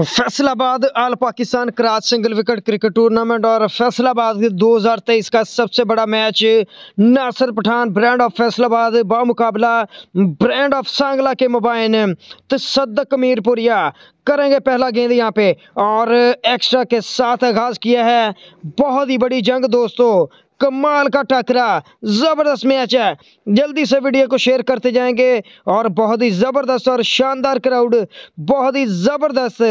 फैसलाबाद आल पाकिस्तान कराच single wicket cricket tournament और फैसलाबाद 2023 का सबसे बड़ा match Nasar Pathan brand of Faisalabad बामुकाबला ब्रांड ऑफ सांगला के मुबाइन तसदक मीरपुरिया करेंगे पहला गेंद यहाँ पे और एक्स्ट्रा के साथ आगाज़ किया है बहुत ही बड़ी जंग दोस्तों कमाल का टकरा ज़बरदस्त मैच है जल्दी से वीडियो को शेयर करते जाएंगे और बहुत ही ज़बरदस्त और शानदार क्राउड बहुत ही ज़बरदस्त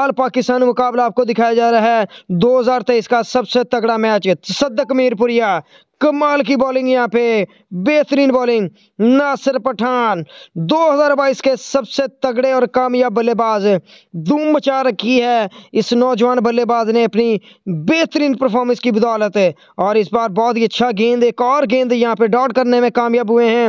आल पाकिस्तान मुकाबला आपको दिखाया जा रहा है 2023 का सबसे तगड़ा मैच सद्दक मीरपुरिया कमाल की बॉलिंग यहाँ पे बेहतरीन बॉलिंग नासिर पठान 2022 के सबसे तगड़े और कामयाब बल्लेबाज धूम मचा रखी है इस नौजवान बल्लेबाज ने अपनी बेहतरीन परफॉर्मेंस की बदौलत है और इस बार बहुत ही अच्छा गेंद एक और गेंद यहाँ पे डॉट करने में कामयाब हुए हैं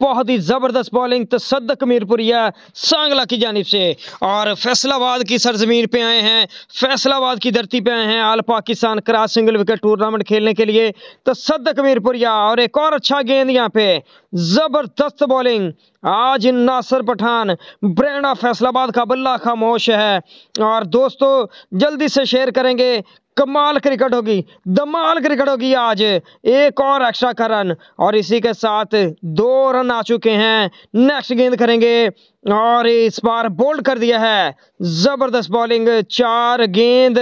बहुत ही ज़बरदस्त बॉलिंग तसदक मीरपुरिया सांगला की जानब से और फैसलाबाद की सरजमीन पे आए हैं फैसलाबाद की धरती पे आए हैं all Pakistan cross single wicket tournament खेलने के लिए तसदक मीरपुरिया और एक और अच्छा गेंद यहाँ पे ज़बरदस्त बॉलिंग आज नासर पठान ब्रैंडा फैसलाबाद का बल्ला खामोश है और दोस्तों जल्दी से शेयर करेंगे कमाल क्रिकेट होगी दमाल क्रिकेट होगी आज एक और एक्स्ट्रा का रन और इसी के साथ दो रन आ चुके हैं नेक्स्ट गेंद करेंगे और इस बार बोल्ड कर दिया है ज़बरदस्त बॉलिंग चार गेंद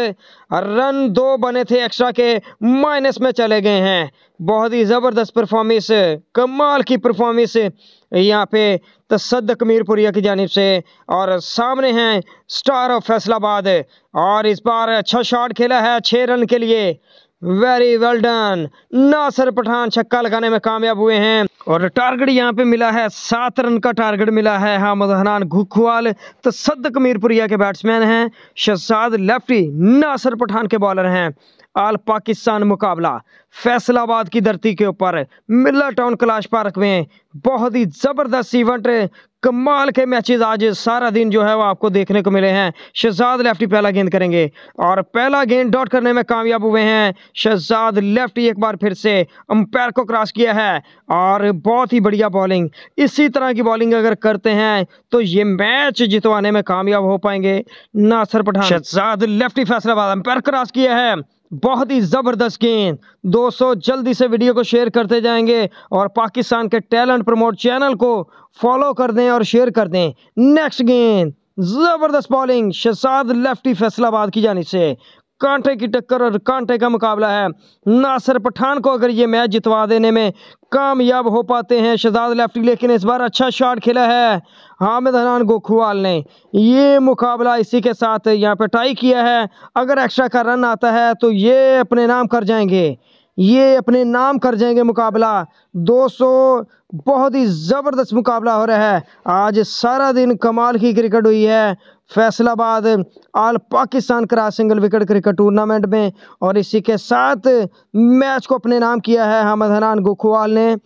रन दो बने थे एक्स्ट्रा के माइनस में चले गए हैं बहुत ही ज़बरदस्त परफॉर्मेंस कमाल की परफॉर्मेंस यहाँ पे तसदक मीरपुरिया की जानब से और सामने हैं स्टार ऑफ फैसलाबाद और इस बार अच्छा शॉट खेला है छः रन के लिए very well done Nasar Pathan छक्का लगाने में कामयाब हुए हैं और टारगेट यहाँ पे मिला है सात रन का टारगेट मिला है हामद हनान घुखवाल तसदक मीरपुरिया के बैट्समैन हैं शहजाद लेफ्टी नासर पठान के बॉलर हैं आल पाकिस्तान मुकाबला फैसलाबाद की धरती के ऊपर मिल्ला टाउन क्लाश पार्क में बहुत ही ज़बरदस्त इवेंट कमाल के मैचेस आज सारा दिन जो है वो आपको देखने को मिले हैं शहजाद लेफ्टी पहला गेंद करेंगे और पहला गेंद डॉट करने में कामयाब हुए हैं शहजाद लेफ्टी एक बार फिर से अंपायर को क्रॉस किया है और बहुत ही बढ़िया बॉलिंग इसी तरह की बॉलिंग अगर करते हैं तो ये मैच जितवाने में कामयाब हो पाएंगे Nasar Pathan Shahzad lefty Faisalabad umpire cross किया है बहुत ही ज़बरदस्त गेंद दोस्तों जल्दी से वीडियो को शेयर करते जाएंगे और पाकिस्तान के टैलेंट प्रमोट चैनल को फॉलो कर दें और शेयर कर दें नेक्स्ट गेंद ज़बरदस्त बॉलिंग शहजाद लेफ्टी फैसलाबाद की जानी से कांटे की टक्कर और कांटे का मुकाबला है नासिर पठान को अगर ये मैच जितवा देने में कामयाब हो पाते हैं शहजाद लेफ्टी लेकिन इस बार अच्छा शॉट खेला है हामिद हनान गोखवाल ने ये मुकाबला इसी के साथ यहाँ पे टाई किया है अगर एक्स्ट्रा का रन आता है तो ये अपने नाम कर जाएंगे ये अपने नाम कर जाएंगे मुकाबला 200 बहुत ही ज़बरदस्त मुकाबला हो रहा है आज सारा दिन कमाल की क्रिकेट हुई है फैसलाबाद आल पाकिस्तान करा सिंगल विकेट क्रिकेट टूर्नामेंट में और इसी के साथ मैच को अपने नाम किया है हमद हनान गुखवाल ने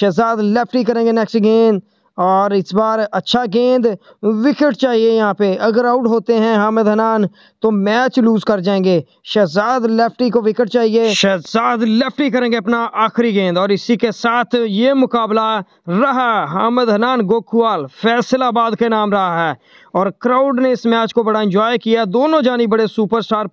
शहजाद लेफ्टी करेंगे नेक्स्ट गेंद और इस बार अच्छा गेंद विकेट चाहिए यहाँ पे अगर आउट होते हैं हामिद हनान तो मैच लूज कर जाएंगे शहजाद लेफ्टी को विकेट चाहिए शहजाद लेफ्टी करेंगे अपना आखिरी गेंद और इसी के साथ ये मुकाबला रहा हामिद हनान गोखवाल फैसलाबाद के नाम रहा है और क्राउड ने इस मैच को बड़ा इंजॉय किया दोनों जानी बड़े सुपर